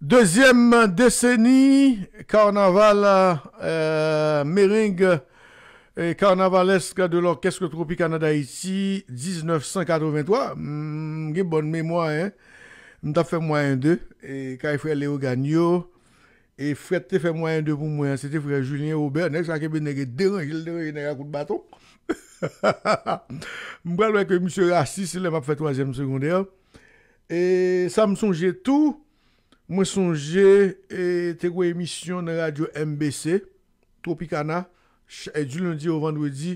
Dezyem deseni, karnaval mering, karnaval eska de l'Orkeske Tropie Kanada iti, 1983. Mwen gen bon mèmwa, mwen tap fè mwen yon dè, kwa yon frè Léo Gagnon, yon frè tè fè mwen yon dè pou mwen, sè tè frè Julien Robert, nèk sa kebe nège dè, nège nège akout bato. Mwen bral wèk mwen sè rasi, sè lè mwen ap fè troazèm sekondè. E sa mwen sonjè tou. Mwen sonje e, te kwen emisyon nan radyo MBC, Tropikana, e di londi ou vandwedi,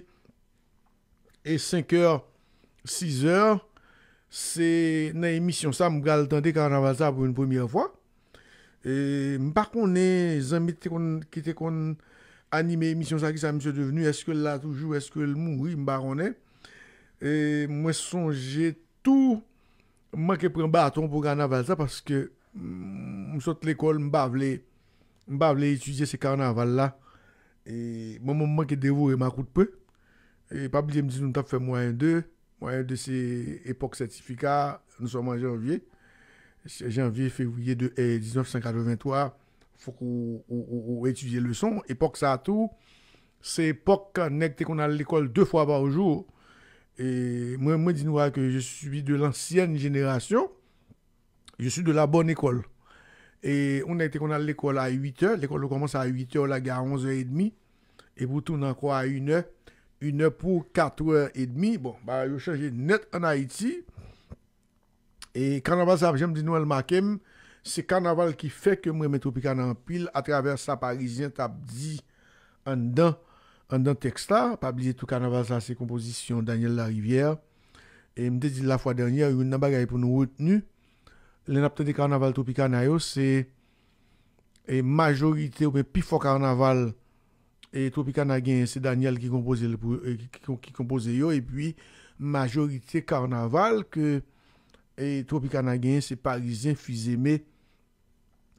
e 5 or 6 or, se nan emisyon sa mwen gale dante Karnavalta pou mwen pwemiye vwa. E mwen pa konen zanmite ki te kon anime emisyon sa ki sa mwen se deveni, eske l la toujou, eske l moun, mwen pa konen. E mwen sonje tou, mwen ke pren baton pou Karnavalta, paske, M sote l'ekol m bavle M bavle etujiye se karnaval la E mwen mwen mwen ke devou E m akoute pe E pabliye m di nou tap fe mwen de Mwen de se epok sertifika Nou soman janvye Janvye fevye de 1983 Fou kou Etujiye le son Epok sa tou Se epok nek te kon al l'ekol 2 fwa ba wjou E mwen mwen di nou a Ke je subi de l'ansyen jenerasyon Je suis de la bonne école. Et on a été qu'on a l'école à 8h. L'école commence à 8h, la gare à 11h30. Et vous tournez encore à 1h. 1h pour 4h30. Bon, bah, je changé net en Haïti. Et carnaval, ça, j'aime dire Noël Makem, c'est carnaval qui fait que moi, Metropican en pile, à travers sa parisien, t'as dit en dedans, en dedans texte là. Pas oublier tout carnaval, ça, c'est composition Daniel Larivière. Et me dit la fois dernière, il y a une bagaille pour nous retenir Lè napte de karnaval tropika na yo se E majorite ou pe pifo karnaval E tropika na gen se Daniel ki kompoze e, yo E puis majorite karnaval E tropika na gen se Parisien Fizeme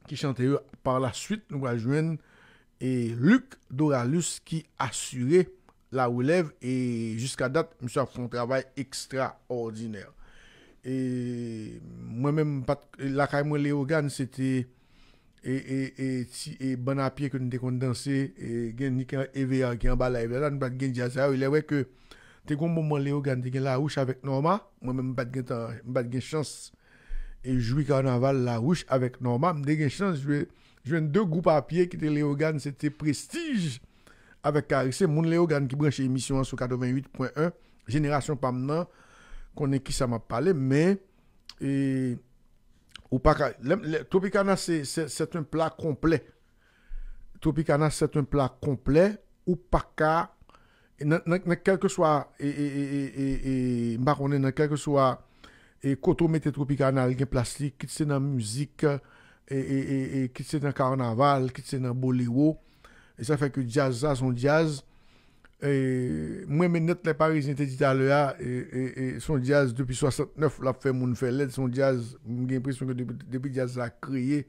Ki chante yo par la suite nou wajwen E Luc Doralus ki asure la oulev E jusqu'a dat moussa fon trabay ekstra ordiner Et moi-même, la caille Léo Léogan, c'était et, et, et, bon à pied que nous avons dansé, et Nick EVA qui en bas et là, nous pas de il est vrai que t'es un moment Léogan, t'es la rouche avec Norma, moi-même, pas de chance, et jouer carnaval la Rouche avec Norma, j'ai eu chance, je deux groupes à pied qui étaient Léogan, c'était Prestige avec Carissé, mon Léogan qui branche l'émission sur 88.1, Génération Pamnan, konen ki sa ma pale, men, ou paka, tropika nan sè, sè t'un plak komple, tropika nan sè t'un plak komple, ou paka, nan kelke swa, e, e, e, e, mbakone nan kelke swa, e koto mete tropika nan al gen plastik, kitse nan müzik, e, e, e, kitse nan karnaval, kitse nan boliwo, e sa fèk yo jazaz, an jaz, E, mwen men not le pari jente di talwa, e, e, son Diaz depi 69 lap fe moun fe led, son Diaz mwen gen presyon ke depi Diaz la kriye,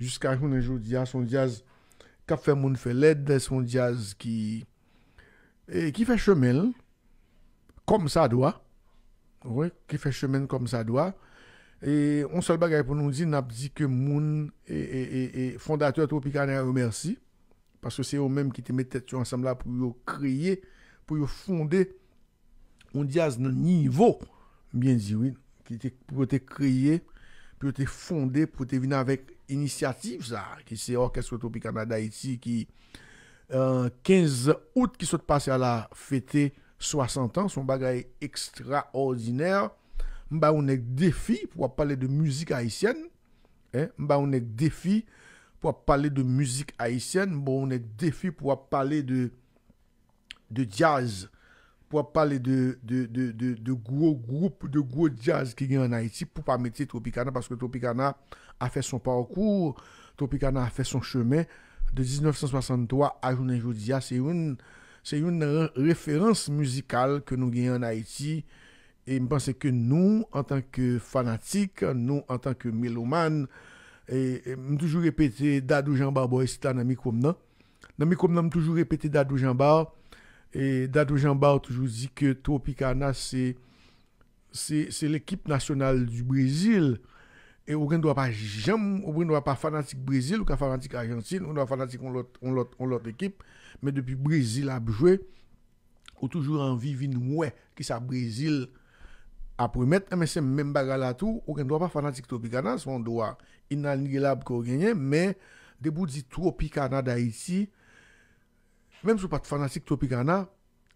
Juska anjoun anjoun diaz, son Diaz kap fe moun fe led, son Diaz ki fe chemen kom sa doa, Ki fe chemen kom sa doa, On sol baga epon nou zin ap zi ke moun fondatou atopi kane remersi, Paske se yo menm ki te mette tu ansem la pou yo kriye, pou yo fonde, on diaz nan nivou, mbien zi wien, pou yo te kriye, pou yo te fonde, pou yo te vina avèk inisiatif sa, ki se Orkestrotopi Kanada iti, ki 15 out, ki sot pase ala fete 60 an, son bagay ekstra ordiner, mba ou nek defi, pou wap pale de muzik haisyen, mba ou nek defi, pour parler de musique haïtienne, bon, on est défi pour parler de, de jazz, pour parler de, de, de, de, gros groupes, de gros jazz qui vient en Haïti, pour pas mettre Tropicana, parce que Tropicana a fait son parcours, Tropicana a fait son chemin de 1963 à Jounen c'est une, c'est une référence musicale que nous gagnons en Haïti. Et je pense que nous, en tant que fanatiques, nous, en tant que mélomanes, et je toujours répété Dadou Jean Bar boy dans le micro dans le micro je toujours répété Dadou Jean Bar et Dadou Jean Bar toujours dit que Tropicana c'est c'est l'équipe nationale du Brésil et on ne doit pas jamais on ne doit pas fanatique Brésil ou fanatique Argentine on doit fanatique on l'autre on l'autre on l'autre équipe mais depuis Brésil a joué ou toujours envie vin ouais qui ça Brésil apre met, eme se men baga la tou, ou gen doa pa fanatik tropikana, seman doa inal nige lab ko genye, me debou di tropikana da iti, menm sou pat fanatik tropikana,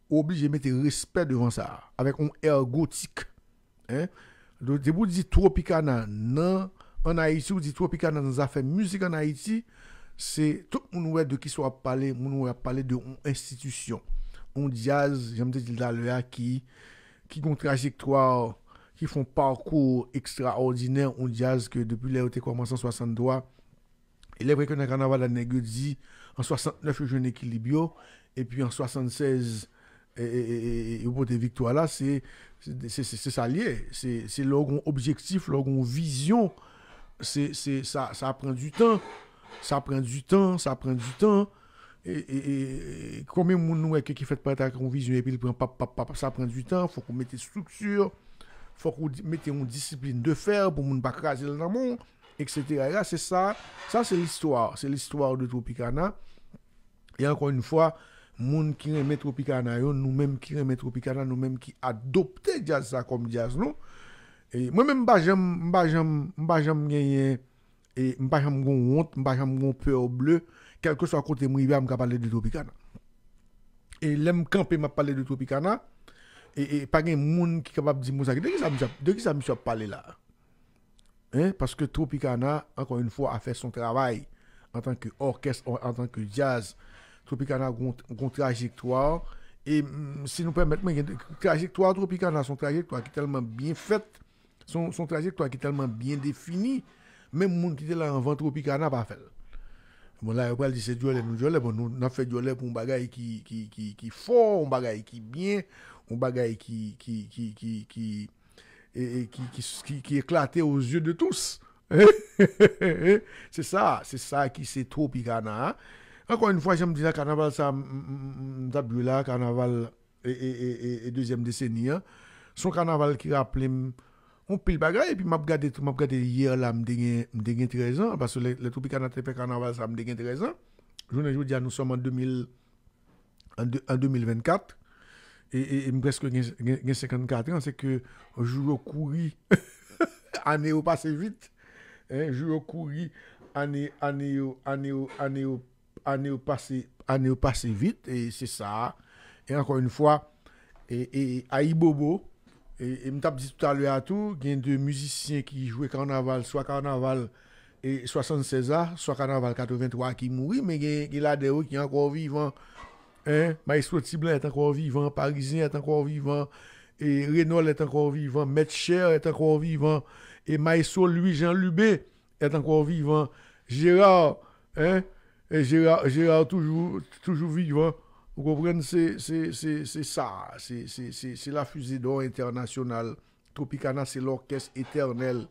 ou obligi mette respect devan sa, avek on ergotik, debou di tropikana nan, an a iti ou di tropikana nan zafen musik an a iti, se tout moun wè de ki sou ap pale, moun wè ap pale de on institisyon, on jazz, jame de di dalwè a ki, qui ont une trajectoire, qui font un parcours extraordinaire On dirait que depuis l'ère où tu commencé en 63. Et que le carnaval, de en 69, je et puis en 76, et, bout des victoires là, c'est ça lié. C'est leur objectif, leur vision. c'est ça, ça prend du temps. Ça prend du temps, ça prend du temps. E, e, e, e kome moun nou e kekifet patak kon vizyon e pil pou an pap pap pap sa pran du tan, fok ou mette stuksur, fok ou mette moun disipline de fer pou moun bak krasil nan moun, etc. E la se sa, sa se l'histoire, se l'histoire de Tropicana, e ankon yon fwa, moun ki reme Tropicana yo, nou menm ki reme Tropicana, nou menm ki adopte jazz sa kom jazz nou. E mwen menm mba jem, mba jem, mba jem nyeye, mba jem mgon wont, mba jem mgon peur bleu. Quelque que soit côté moi, je vais parler de Tropicana. Et l'aime camper m'a parlé de Tropicana et, et pas de monde qui est capable de dire De qui ça de qui ça me parler là hein? parce que Tropicana encore une fois a fait son travail en tant qu'orchestre en, en tant que jazz. Tropicana a une trajectoire et mm, si nous permettons, trajectoire Tropicana, son trajectoire qui est tellement bien faite, son, son trajectoire qui est tellement bien définie, même les gens qui était là en vent Tropicana pas fait. Bon la yo pa li se diole nou diole pou nou na fè diole pou mbagay ki fò, mbagay ki byen, mbagay ki eklate ou zye de tous. Se sa ki se topi gana. Ankon yon fwa jen mdila kanaval sa tabu la, kanaval e dezem deseni. Sò kanaval ki rapple m. on pile et puis map tout m'a regardé hier là mde gen 13 parce que que le Tropica Natepe Carnaval ça mde 13 ans jounen jou diya nou som 2000, de, 2024, et e, e mpreske 54 ans c'est que jou au kouri, année au passé vite eh, hein, jou yo kouri, année ane année ane passé ane passé ane yo pase, ane et pase vit, e et, et me dit tout à l'heure à tout, il y a deux musiciens qui jouent carnaval, soit carnaval et 76 ans, soit carnaval 83 qui mourit, mais il y a des qui sont encore vivant. Hein? Maestro Tiblin est encore vivant, Parisien est encore vivant, et Renault est encore vivant, Metcher est encore vivant, et Maestro Louis-Jean Lubé est encore vivant, Gérard, hein? Gérard, Gérard toujours, toujours vivant. Vous comprenez, c'est ça, c'est la fusée d'or internationale. Tropicana, c'est l'orchestre éternel.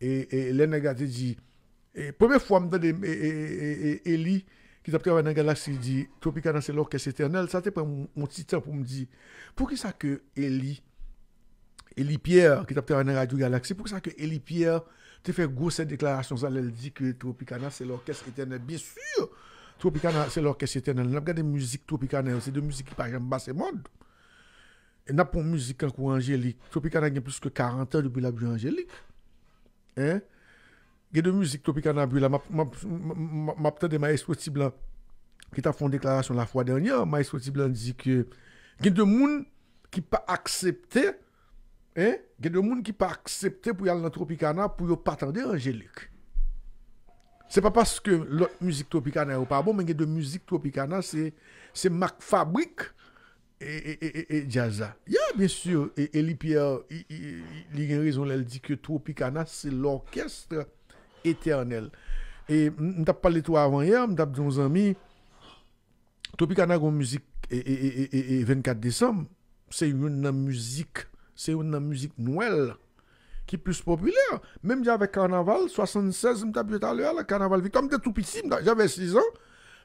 Et, et Lenega dit, première fois, je Eli, qui a travaillé dans la galaxie, dit, Tropicana, c'est l'orchestre éternel. Ça c'était pour mon petit temps pour me dire, pourquoi ça que Eli, Eli Pierre, qui a travaillé dans Radio galaxie. pour ça que Eli Pierre, tu fait grosse déclaration, ça, elle dit que Tropicana, c'est l'orchestre éternel. Bien sûr! Tropicana, c'est l'orchestre éternel. a avons des musique Tropicana, c'est des musique qui, par exemple, basse monde. Et nous pas de musique en angélique. Tropicana a plus que 40 ans depuis la bu angélique. Hein? Il y a de musique Tropicana je là. Ma peut de Maestro Tiblan qui t'a fait une déclaration la fois dernière. Maestro Tiblan dit que il y a de gens qui pas accepté. Hein? Il y a de monde qui pas accepté pour aller dans Tropicana pour ne pas attendre angélique. Se pa paske lot mouzik Tropicana yo pa bon, men gen de mouzik Tropicana se mak fabrik e jaza. Ya, ben sur, Eli Pierre li gen rezon lèl di ke Tropicana se l'orkestre eternel. E mdap pale to avan ya, mdap jon zami, Tropicana yo mouzik e 24 Desem, se yon nan mouzik, se yon nan mouzik nouel la. qui est plus populaire. Même avec Carnaval, 76, je tout à l'heure, le Carnaval Victoire, tout petit, j'avais 6 ans.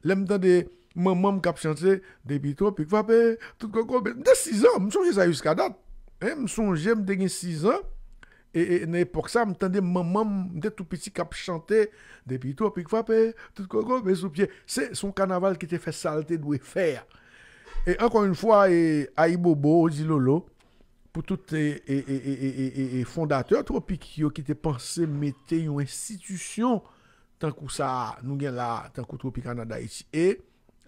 suis des maman eh, qui a chanté des puis frappé, tout coco. J'étais 6 ans, je me souviens ça jusqu'à date. Je me souviens, 6 ans. Et, à l'époque, ça, m'entendais maman, j'étais tout petit, qui a depuis des puis tout coco, sous pied. C'est son carnaval qui était fait saleté, doit faire. Et encore une fois, Aïbobo, Bobo, Lolo, tout e fondateur tropik yo ki te panse mette yon institusyon tankou sa nou gen la tankou tropik ana da iti e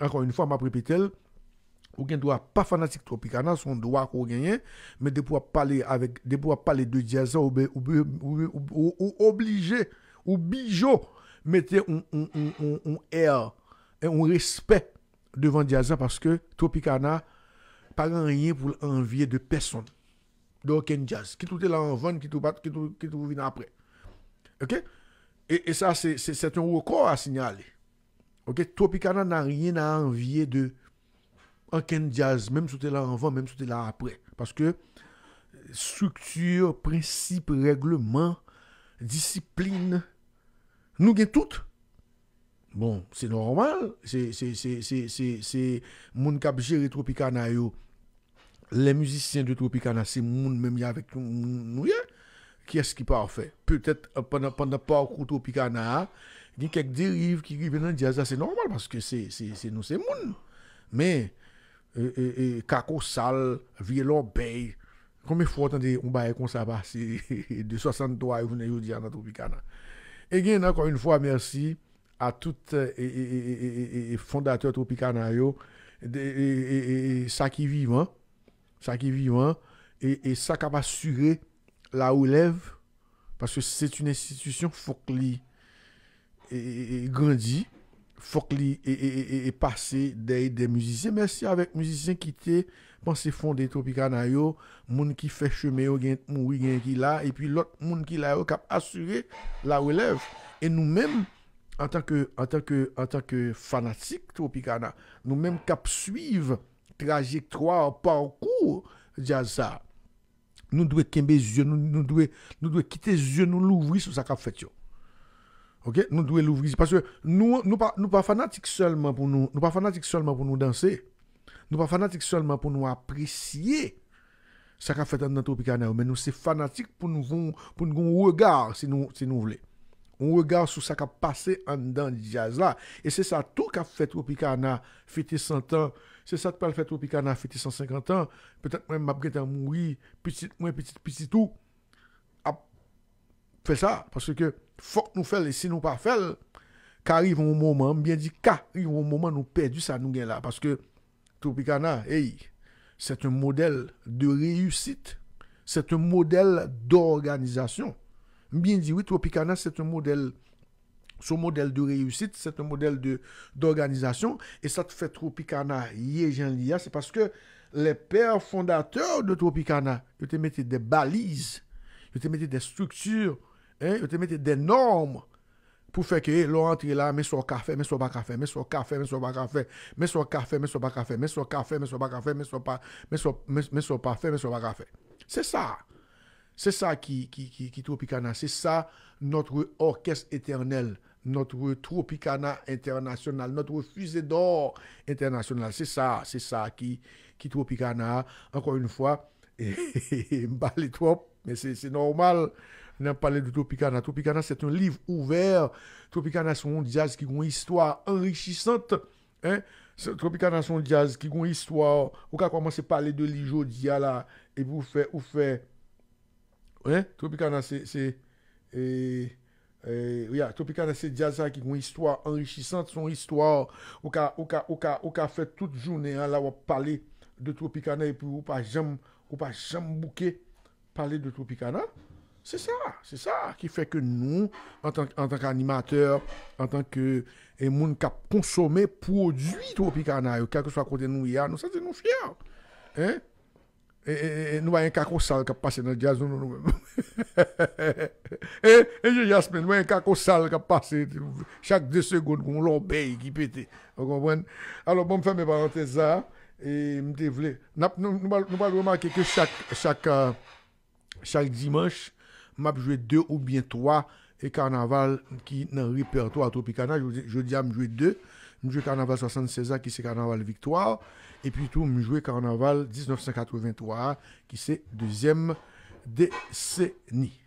ankon yon fwa map repitel ou gen doa pa fanatik tropik ana son doa ko genyen me depwa pale de Diasa ou oblige ou bijo mette yon air yon respet devan Diasa paske tropik ana pa gen reyen pou anvye de peson de aucun jazz. Qui tout est là en vente, qui tout bat, qui tout, qui après. OK? Et, ça, c'est un record à signaler. OK? Tropicana n'a rien à envier de aucun jazz, même si tu es là en vente, même si tu es là après. Parce que structure, principe, règlement, discipline, nous avons tout. Bon, c'est normal. C'est mon cap gérer Tropicana les musiciens de Tropicana, c'est monde même avec nous. Qui est-ce qui parfait? Peut-être pendant, pendant parcours Tropicana, il y a quelques dérives qui arrivent dans le jazz, c'est normal parce que c'est nous, c'est monde. Mais, Kako Sal, Violon Bay, combien de fois attendez, on va comme ça passer de 63 et vous avez dit dans Tropicana. Et encore une fois, merci à tous les fondateurs Tropicana, ça qui vivent. sa ki vivan, e, e sa kap asure la oulev, paske se t'un institusyon fok li, e grandi, fok li e pase dey de muzisyen, mersi avek muzisyen ki te, pan se fonde Tropi Kana yo, moun ki fe cheme yo gen moui gen ki la, e pi lot moun ki la yo kap asure la oulev, e nou men, an tak fanatik Tropi Kana, nou men kap suive, trajectoire, parcours, déjà Nous devons quitter les yeux, nous, devons, nous quitter les yeux, nous l'ouvrir sur ce qu'a fait. Ok? Nous devons l'ouvrir. Parce que nous, nous pas, pas fanatiques seulement pour nous, nous pas fanatiques seulement pour nous danser. Nous pas fanatiques seulement pour nous apprécier ce qu'a fait dans notre mais nous sommes fanatiques pour nous, pour regarder si nous, si nous voulons on regarde sur ça qui a passé en dedans du jazz là. Et c'est ça tout qu'a fait Tropicana fêter 100 ans. C'est ça qui a fait Tropicana fêter 150 ans. Peut-être même m'a à mourir, petit, moins petit, petit tout. A fait ça, parce que faut que nous fassions, et si nous pas qu'arrive un moment, bien dit qu'arrive un moment, nous perdons ça nous gain là. Parce que Tropicana, c'est un modèle de réussite. C'est un modèle d'organisation bien dit, oui, Tropicana, c'est un modèle modèle de réussite, c'est un modèle d'organisation. Et ça te fait Tropicana, yé, c'est parce que les pères fondateurs de Tropicana, ils te mettaient des balises, ils te mettaient des structures, hein, ils te mettaient des normes pour faire que l'on entre là, mais son café, mais son pas café, mais son café, mais son pas café, mais son café, mais son pas café, mais son café, mais son pas café, mais son pas, mais son, son pas fait, mais son pas café. C'est ça. C'est ça qui, qui, qui, Tropicana, c'est ça notre orchestre éternel, notre Tropicana international, notre fusée d'or international. C'est ça, c'est ça qui, qui Tropicana. Encore une fois, et, et, trop, mais c'est normal. On parlé de Tropicana. Tropicana, c'est un livre ouvert. Tropicana, sont un jazz qui ont une histoire enrichissante. Hein? Tropicana, sont un jazz qui ont une histoire. On commencez à parler de l'Ijodia là, et vous faites, vous faites Tropicana, c'est. Et, Tropicana, c'est hein, qui a une histoire enrichissante, son histoire. Ou qui fait toute journée hein, là on de Tropicana et puis ou pas jamais ou pas parler de Tropicana. C'est ça, c'est ça qui fait que nous, en tant, en qu'animateurs, en tant que et monde qui a consommé produit Tropicana, quel que soit côté nous, nous sommes nous fiers. Hein? Et nous voyons un caco sale qui passe dans le jazz nous Et Jasmine, nous voyons un caco sale qui passe, Chaque deux secondes, qu'on l'obéit qui pète. Alors, bon, je mes parenthèses là. Et je pas Nous pas remarquer que chaque euh, dimanche, je joué deux ou bien trois et carnaval qui sont dans le répertoire Tropicana. Je dis à avons joué deux. Je joue carnaval 76 qui c'est carnaval victoire. Et puis tout, nous Carnaval 1983, qui c'est deuxième décennie.